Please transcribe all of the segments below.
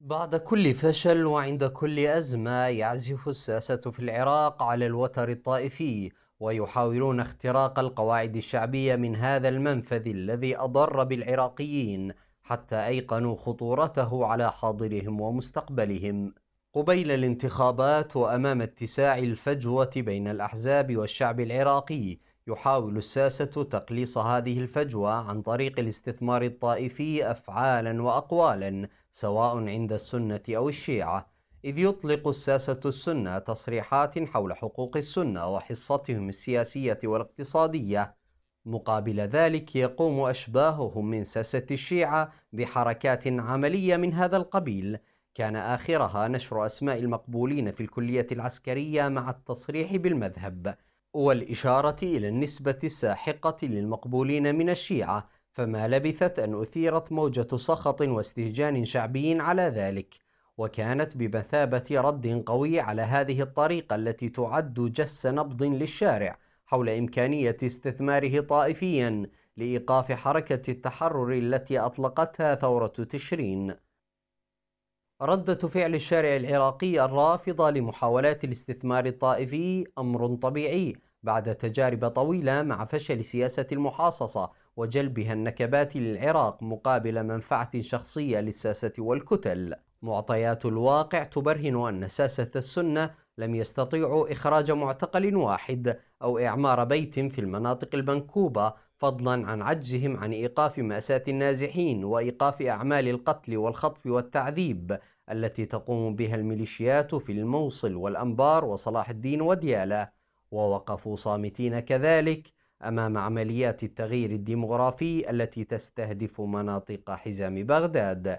بعد كل فشل وعند كل أزمة يعزف الساسة في العراق على الوتر الطائفي ويحاولون اختراق القواعد الشعبية من هذا المنفذ الذي أضر بالعراقيين حتى أيقنوا خطورته على حاضرهم ومستقبلهم قبيل الانتخابات وأمام اتساع الفجوة بين الأحزاب والشعب العراقي يحاول الساسة تقليص هذه الفجوة عن طريق الاستثمار الطائفي أفعالا وأقوالا سواء عند السنة أو الشيعة إذ يطلق الساسة السنة تصريحات حول حقوق السنة وحصتهم السياسية والاقتصادية مقابل ذلك يقوم أشباههم من ساسة الشيعة بحركات عملية من هذا القبيل كان آخرها نشر أسماء المقبولين في الكلية العسكرية مع التصريح بالمذهب والإشارة إلى النسبة الساحقة للمقبولين من الشيعة فما لبثت أن أثيرت موجة سخط واستهجان شعبي على ذلك وكانت بمثابة رد قوي على هذه الطريقة التي تعد جس نبض للشارع حول إمكانية استثماره طائفيا لإيقاف حركة التحرر التي أطلقتها ثورة تشرين ردة فعل الشارع العراقي الرافضة لمحاولات الاستثمار الطائفي أمر طبيعي بعد تجارب طويلة مع فشل سياسة المحاصصة وجلبها النكبات للعراق مقابل منفعة شخصية للساسة والكتل معطيات الواقع تبرهن أن ساسة السنة لم يستطيعوا إخراج معتقل واحد أو إعمار بيت في المناطق المنكوبة فضلا عن عجزهم عن ايقاف ماساه النازحين وايقاف اعمال القتل والخطف والتعذيب التي تقوم بها الميليشيات في الموصل والانبار وصلاح الدين ودياله ووقفوا صامتين كذلك امام عمليات التغيير الديمغرافي التي تستهدف مناطق حزام بغداد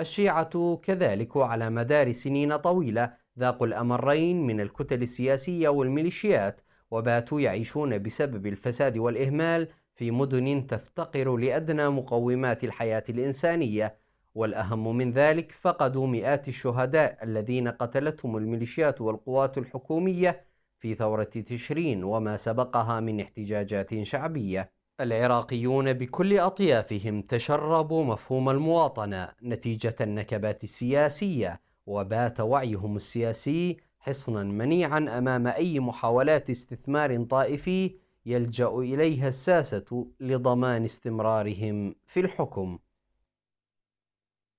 الشيعه كذلك على مدار سنين طويله ذاقوا الامرين من الكتل السياسيه والميليشيات وباتوا يعيشون بسبب الفساد والإهمال في مدن تفتقر لأدنى مقومات الحياة الإنسانية والأهم من ذلك فقدوا مئات الشهداء الذين قتلتهم الميليشيات والقوات الحكومية في ثورة تشرين وما سبقها من احتجاجات شعبية. العراقيون بكل أطيافهم تشربوا مفهوم المواطنة نتيجة النكبات السياسية وبات وعيهم السياسي حصنا منيعا أمام أي محاولات استثمار طائفي يلجأ إليها الساسة لضمان استمرارهم في الحكم